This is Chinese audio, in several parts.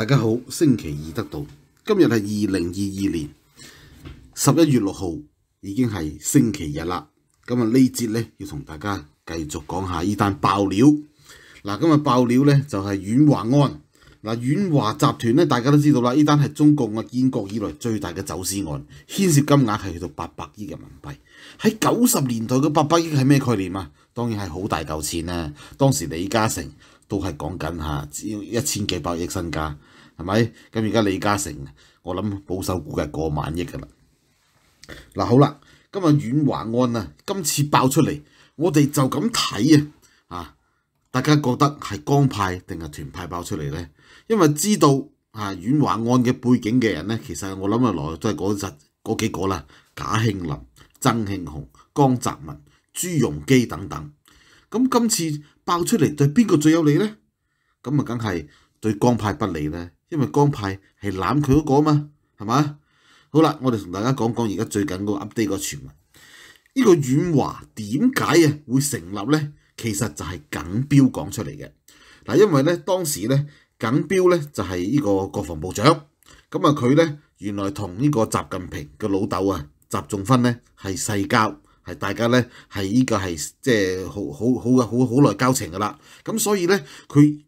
大家好，星期二得到今日系二零二二年十一月六号，已经系星期日啦。咁啊呢节咧要同大家继续讲下呢单爆料。嗱，今日爆料咧就系阮华案。嗱，阮华集团咧大家都知道啦，呢单系中国啊建国以来最大嘅走私案，牵涉金额系去到八百亿人民币。喺九十年代嘅八百亿系咩概念啊？当然系好大嚿钱啦。当时李嘉诚都系讲紧吓，只要一千几百亿身家。系咪？咁而家李嘉誠，我諗保守估計過萬億㗎啦。嗱，好啦，今日阮華案啊，今次爆出嚟，我哋就咁睇啊，啊，大家覺得係江派定係團派爆出嚟咧？因為知道啊，阮華案嘅背景嘅人咧，其實我諗啊，來係嗰實嗰幾個啦，賈慶林、曾慶紅、江澤民、朱镕基等等。咁今次爆出嚟對邊個最有利咧？咁啊，梗係對江派不利咧。因為江派係攬佢嗰個嘛，係嘛？好啦，我哋同大家講講而家最近嗰個 update 個傳聞。呢個遠華點解啊會成立咧？其實就係耿彪講出嚟嘅。嗱，因為咧當時咧耿彪咧就係呢個國防部長，咁啊佢咧原來同呢個習近平嘅老豆啊習仲勳咧係世交，係大家咧係呢個係即係好好好嘅好好耐交情噶啦。咁所以咧佢。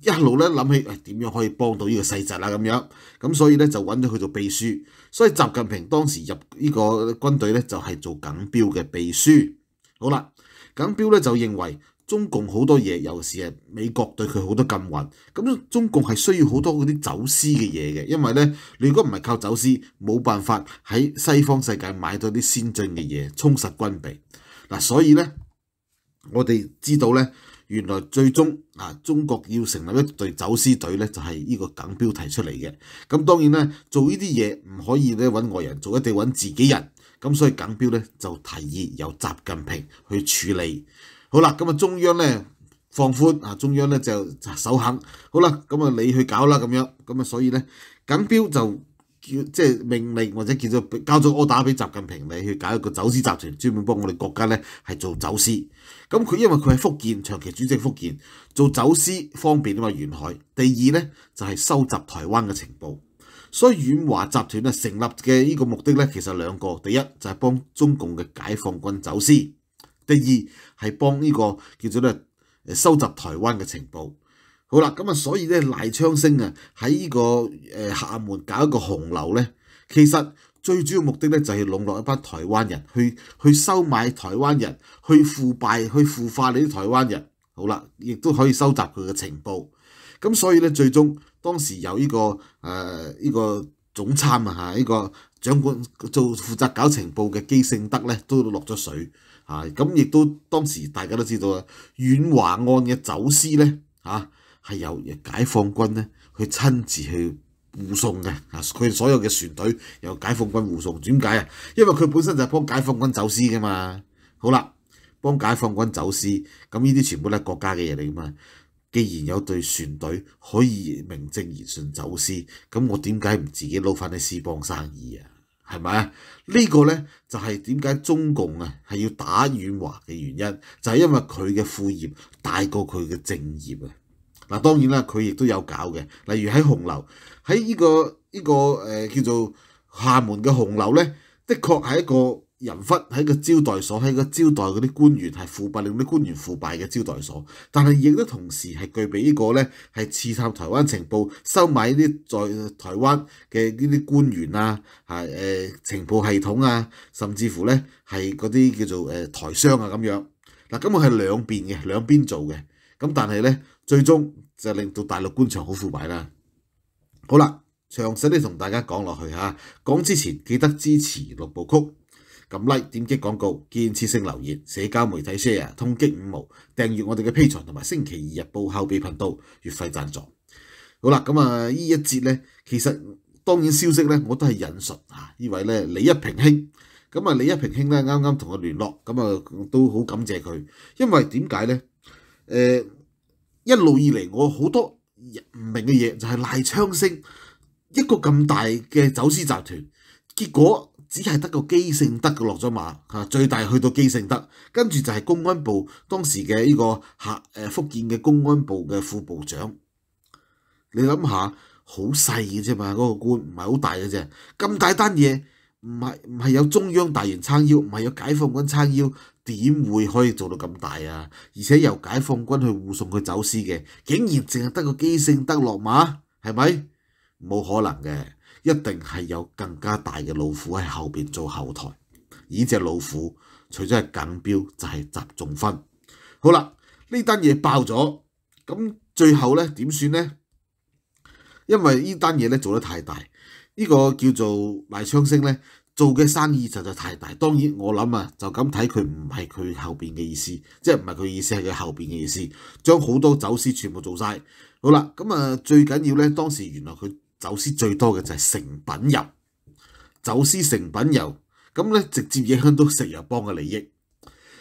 一路咧諗起，誒點樣可以幫到呢個細侄啦咁樣，咁所以咧就揾咗佢做秘書。所以習近平當時入呢個軍隊咧，就係做耿彪嘅秘書。好啦，耿彪咧就認為中共好多嘢，尤其是美國對佢好多禁運，咁中共係需要好多嗰啲走私嘅嘢嘅，因為咧你如果唔係靠走私，冇辦法喺西方世界買到啲先進嘅嘢，充實軍備。嗱，所以咧我哋知道咧。原來最終啊，中國要成立一隊走私隊咧，就係呢個耿彪提出嚟嘅。咁當然咧，做呢啲嘢唔可以咧揾外人做，一定揾自己人。咁所以耿彪咧就提議由習近平去處理。好啦，咁啊中央咧放寬啊，中央咧就首肯。好啦，咁啊你去搞啦咁樣。咁啊所以咧耿彪就。叫即係命令或者叫做交咗柯打俾習近平，你去搞一個走私集團，專門幫我哋國家咧係做走私。咁佢因為佢喺福建長期主政福建，做走私方便啊嘛，沿海。第二咧就係收集台灣嘅情報。所以遠華集團咧成立嘅呢個目的咧其實兩個，第一就係幫中共嘅解放軍走私，第二係幫呢個叫做咧收集台灣嘅情報。好啦，咁啊，所以咧賴昌星啊喺呢個誒廈門搞一個紅樓咧，其實最主要目的咧就係籠絡一班台灣人，去去收買台灣人，去腐敗，去腐化你啲台灣人。好啦，亦都可以收集佢嘅情報。咁所以咧，最終當時有呢個誒呢個總參啊，呢個掌管做負責搞情報嘅基勝德咧，都落咗水啊。咁亦都當時大家都知道啊，遠華案嘅走私咧啊。係由解放軍咧，去親自去護送嘅啊！佢所有嘅船隊由解放軍護送，點解啊？因為佢本身就係幫解放軍走私噶嘛。好啦，幫解放軍走私咁呢啲全部都係國家嘅嘢嚟噶嘛。既然有隊船隊可以名正言順走私，咁我點解唔自己撈翻啲私幫生意啊？係咪啊？呢個咧就係點解中共啊係要打軟華嘅原因，就係因為佢嘅副業大過佢嘅正業啊！嗱，當然啦，佢亦都有搞嘅，例如喺紅樓，喺呢個呢個誒叫做廈門嘅紅樓咧，的確係一個人窟喺個招待所，喺個招待嗰啲官員係腐敗，令啲官員腐敗嘅招待所，但係亦都同時係具備呢個咧係刺探台灣情報、收買啲在台灣嘅呢啲官員啊，嚇情報系統啊，甚至乎咧係嗰啲叫做誒台商啊咁樣。嗱，咁本係兩邊嘅兩邊做嘅。咁但係咧，最終就令到大陸官場好腐敗啦。好啦，詳細啲同大家講落去嚇。講之前記得支持六部曲，撳 Like、點擊廣告、建設性留言、社交媒體 share、通擊五毛、訂閱我哋嘅 P 財同埋星期二日報后备頻道，越费贊助。好啦，咁啊呢一節呢，其實當然消息呢，我都係引述啊呢位咧李一平兄。咁啊李一平兄咧啱啱同我聯絡，咁啊都好感謝佢，因為點解呢？誒一路以嚟，我好多唔明嘅嘢就係賴昌星一個咁大嘅走私集團，結果只係得個基勝德落咗馬嚇，最大去到基勝德，跟住就係公安部當時嘅呢個客誒福建嘅公安部嘅副部長。你諗下，好細嘅啫嘛，嗰個官唔係好大嘅啫，咁大單嘢。唔系唔系有中央大员撑腰，唔系有解放军撑腰，点会可以做到咁大啊？而且由解放军去护送佢走私嘅，竟然净系得个机勝得落马，系咪？冇可能嘅，一定系有更加大嘅老虎喺后边做后台。而只老虎除咗系緊标，就系集中分。好啦，呢单嘢爆咗，咁最后呢点算呢？因为呢单嘢咧做得太大。呢個叫做賣槍聲咧，做嘅生意實在太大。當然我諗啊，就咁睇佢唔係佢後面嘅意思，即係唔係佢意思係佢後面嘅意思，將好多走私全部做晒。好啦，咁啊最緊要咧，當時原來佢走私最多嘅就係成品油，走私成品油，咁咧直接影響到石油幫嘅利益。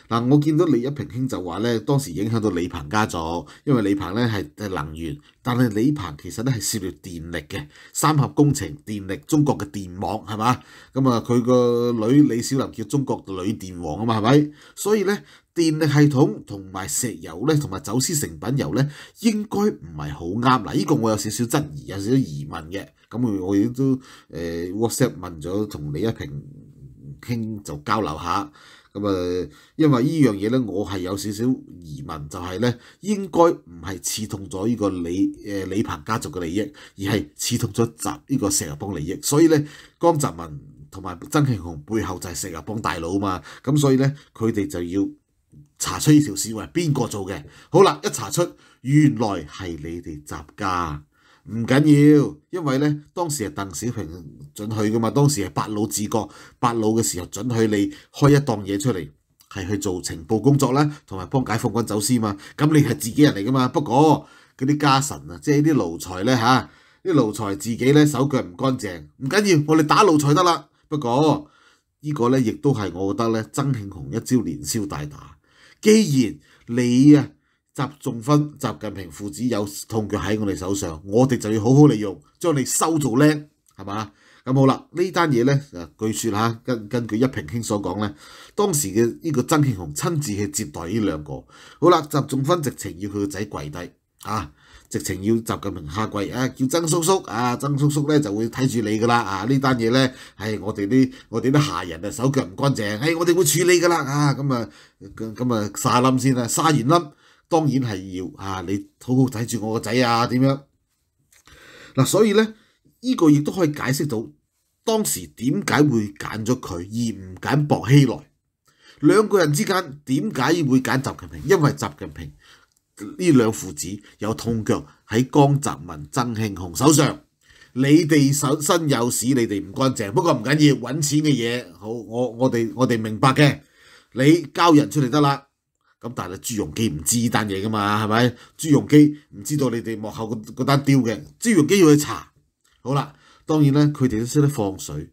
嗱，我見到李一平兄就話咧，當時影響到李鵬家族，因為李鵬咧係能源，但係李鵬其實咧係涉獵電力嘅三合工程、電力、中國嘅電網係嘛？咁啊，佢個女李小林叫中國女電王啊嘛，係咪？所以咧，電力系統同埋石油咧，同埋走私成品油咧，應該唔係好啱。嗱，依個我有少少質疑，有少少疑問嘅。咁我亦都 WhatsApp 問咗同李一平兄就交流下。咁啊，因為呢樣嘢咧，我係有少少疑問，就係咧應該唔係刺痛咗呢個李誒李鵬家族嘅利益，而係刺痛咗集呢個石油幫利益。所以咧，江澤民同埋曾慶紅背後就係石油幫大佬嘛。咁所以咧，佢哋就要查出呢條線係邊個做嘅。好啦，一查出原來係你哋集家。唔緊要，因為咧當時係鄧小平準許噶嘛，當時係八老治國，八老嘅時候準許你開一檔嘢出嚟，係去做情報工作啦，同埋幫解放軍走私嘛。咁你係自己人嚟噶嘛？不過嗰啲家臣啊，即係啲奴才咧嚇，啲奴才自己咧手腳唔乾淨，唔緊要，我哋打奴才得啦。不過依個咧亦都係我覺得咧，曾慶紅一招連消大打。既然你啊～習仲勳、習近平父子有痛腳喺我哋手上，我哋就要好好利用，將你收做叻，係嘛？咁好啦，呢單嘢咧，據說啦嚇，根根據一平兄所講咧，當時嘅呢個曾慶紅親自去接待呢兩個。好啦，習仲勳直情要佢個仔跪低，啊，直情要習近平下跪，啊，叫曾叔叔，啊，曾叔叔咧就會睇住你噶啦，啊，呢單嘢咧，誒，我哋啲我哋啲下人啊，手腳唔乾淨，誒，我哋會處理噶啦，啊，咁啊咁咁啊，沙冧先啦，沙完冧。當然係要啊！你好好睇住我個仔啊？點樣嗱？所以咧，依個亦都可以解釋到當時點解會揀咗佢而唔揀薄熙來。兩個人之間點解會揀習近平？因為習近平呢兩父子有痛腳喺江澤民、曾慶紅手上。你哋手身有屎，你哋唔乾淨。不過唔緊要，揾錢嘅嘢好，我我哋我哋明白嘅。你交人出嚟得啦。咁但系朱镕基唔知單单嘢噶嘛，系咪？朱镕基唔知道你哋幕后嗰單单雕嘅，朱镕基要去查。好啦，当然咧，佢哋都识得放水。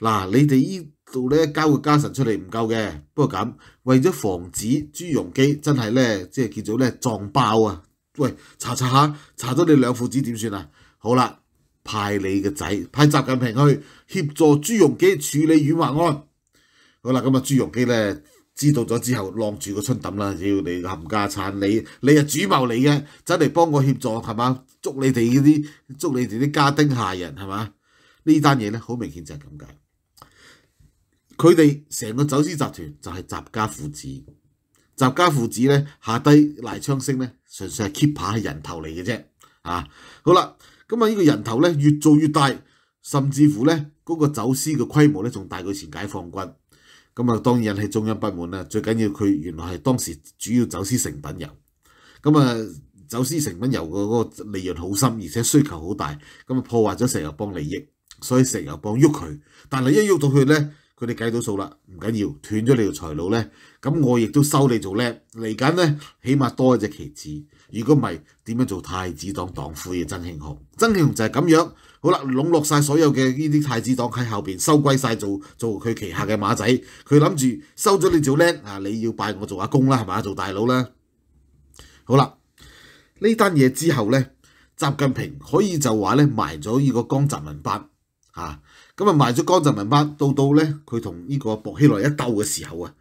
嗱，你哋呢度咧交个家臣出嚟唔够嘅，不过咁为咗防止朱镕基真系咧，即系叫做咧撞包啊！喂，查查下，查到你两父子点算啊？好啦，派你嘅仔，派习近平去协助朱镕基处理软化案。好啦，咁啊，朱镕基咧。知道咗之後，晾住個春抌啦！要你冚家鏟，你你係主謀嚟嘅，走嚟幫我協助係嘛？捉你哋嗰啲，捉你哋啲家丁下人係嘛？呢單嘢咧，好明顯就係咁解。佢哋成個走私集團就係集家父子，集家父子咧下低賴昌星咧，純粹係 keep 下人頭嚟嘅啫。啊，好啦，咁啊呢個人頭咧越做越大，甚至乎咧嗰個走私嘅規模咧仲大過前解放軍。咁啊，當然引起眾人不滿啦。最緊要佢原來係當時主要走私成品油，咁啊走私成品油個嗰個利潤好深，而且需求好大，咁啊破壞咗石油幫利益，所以石油幫喐佢。但係一喐到佢咧，佢哋計到數啦，唔緊要，斷咗你條財路咧，咁我亦都收你做叻，嚟緊咧，起碼多一隻棋子。如果唔係點樣做太子黨黨魁嘅？曾慶紅，曾慶紅就係咁樣。好啦，籠絡曬所有嘅呢啲太子黨喺後面收歸曬做做佢旗下嘅馬仔。佢諗住收咗你做叻啊！你要拜我做阿公啦，係咪做大佬啦。好啦，呢單嘢之後咧，習近平可以就話咧埋咗呢個江澤民班啊。咁啊埋咗江澤民班，到到咧佢同呢個薄熙來一鬥嘅時候啊，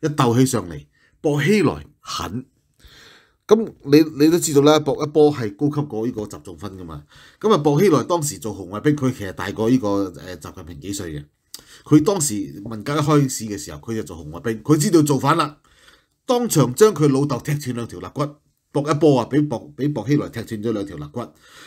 一鬥起上嚟，薄熙來狠。咁你你都知道啦，博一波係高級過呢個習仲勳噶嘛？咁啊，博希來當時做紅衛兵，佢其實大過呢個誒習近平幾歲嘅？佢當時文革開始嘅時候，佢就做紅衛兵，佢知道造反啦，當場將佢老豆踢斷兩條肋骨。博一波啊，俾博俾博希来踢断咗兩條肋骨，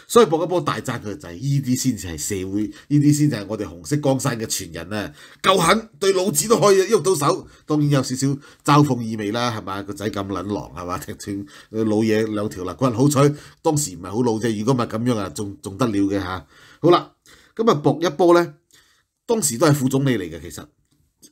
所以博一波大讚佢就係呢啲先至係社會，呢啲先就係我哋紅色江山嘅傳人啊！夠狠，對老子都可以喐到手，當然有少少嘲諷意味啦，係嘛？個仔咁撚狼係嘛？踢断老嘢兩條肋骨，好彩當時唔係好老啫，如果唔系咁樣啊，仲仲得了嘅吓。好啦，咁啊博一波咧，當時都係副總理嚟嘅，其實。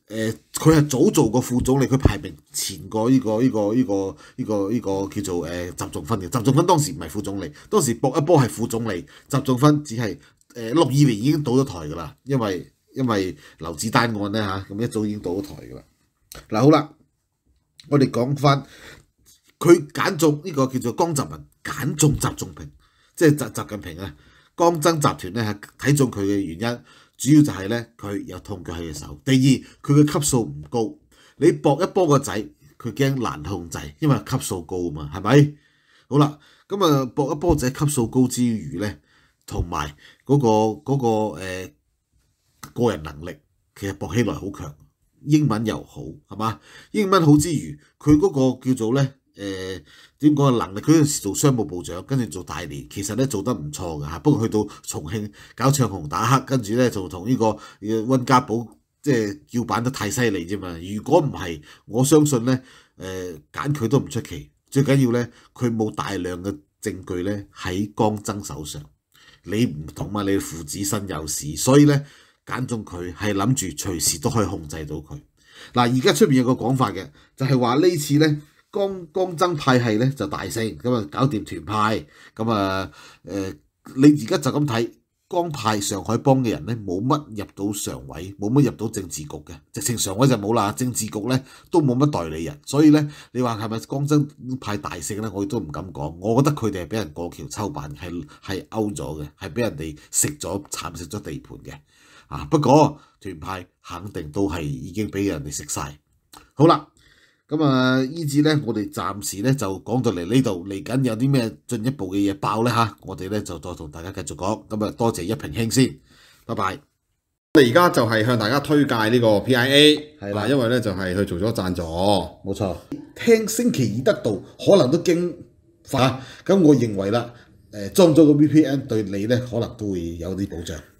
誒，佢係早做過副總理，佢排名前個呢個依個依個依個依個叫做誒習仲芬嘅。習仲芬當時唔係副總理，當時博一波係副總理。習仲芬只係誒六二年已經倒咗台噶啦，因為因為劉子丹案咧嚇，咁一早已經倒咗台噶啦。嗱好啦，我哋講翻佢揀中呢個叫做江澤民揀中習仲平，即係習習近平啊。江澤集團咧睇中佢嘅原因。主要就係咧，佢有痛腳喺隻手。第二，佢嘅級數唔高，你搏一波個仔，佢驚難控制，因為級數高啊嘛，係咪？好啦，咁啊，搏一波仔級數高之餘咧，同埋嗰個嗰個誒個人能力，其實搏起來好強，英文又好，係嘛？英文好之餘，佢嗰個叫做咧。誒點講能力，佢嗰陣時做商務部長，跟住做大連，其實咧做得唔錯嘅嚇。不過去到重慶搞唱紅打黑，跟住咧就同呢個温家寶即係叫板得太犀利啫嘛。如果唔係，我相信咧誒揀佢都唔出奇。最緊要咧，佢冇大量嘅證據咧喺江增手上。你唔同嘛，你父子身有事，所以咧揀中佢係諗住隨時都可以控制到佢。嗱，而家出面有個講法嘅，就係話呢次咧。江江真派系咧就大勝，咁啊搞掂團派，咁啊诶，你而家就咁睇江派上海幫嘅人咧，冇乜入到常委，冇乜入到政治局嘅，直情常委就冇啦，政治局咧都冇乜代理人，所以咧你話係咪江增派大勝咧？我亦都唔敢講，我覺得佢哋係俾人過橋抽板，係系勾咗嘅，係俾人哋食咗、蚕食咗地盤嘅，啊不過團派肯定都係已經俾人哋食晒，好啦。咁啊，依次咧，我哋暫時咧就講到嚟呢度，嚟緊有啲咩進一步嘅嘢爆咧嚇，我哋咧就再同大家繼續講。咁啊，多謝一平兄先，拜拜。我哋而家就係向大家推介呢個 P I A，係啦，因為咧就係佢做咗贊助，冇錯。聽星期二得到，可能都驚嚇。咁我認為啦，誒裝咗個 VPN 對你咧，可能都會有啲保障。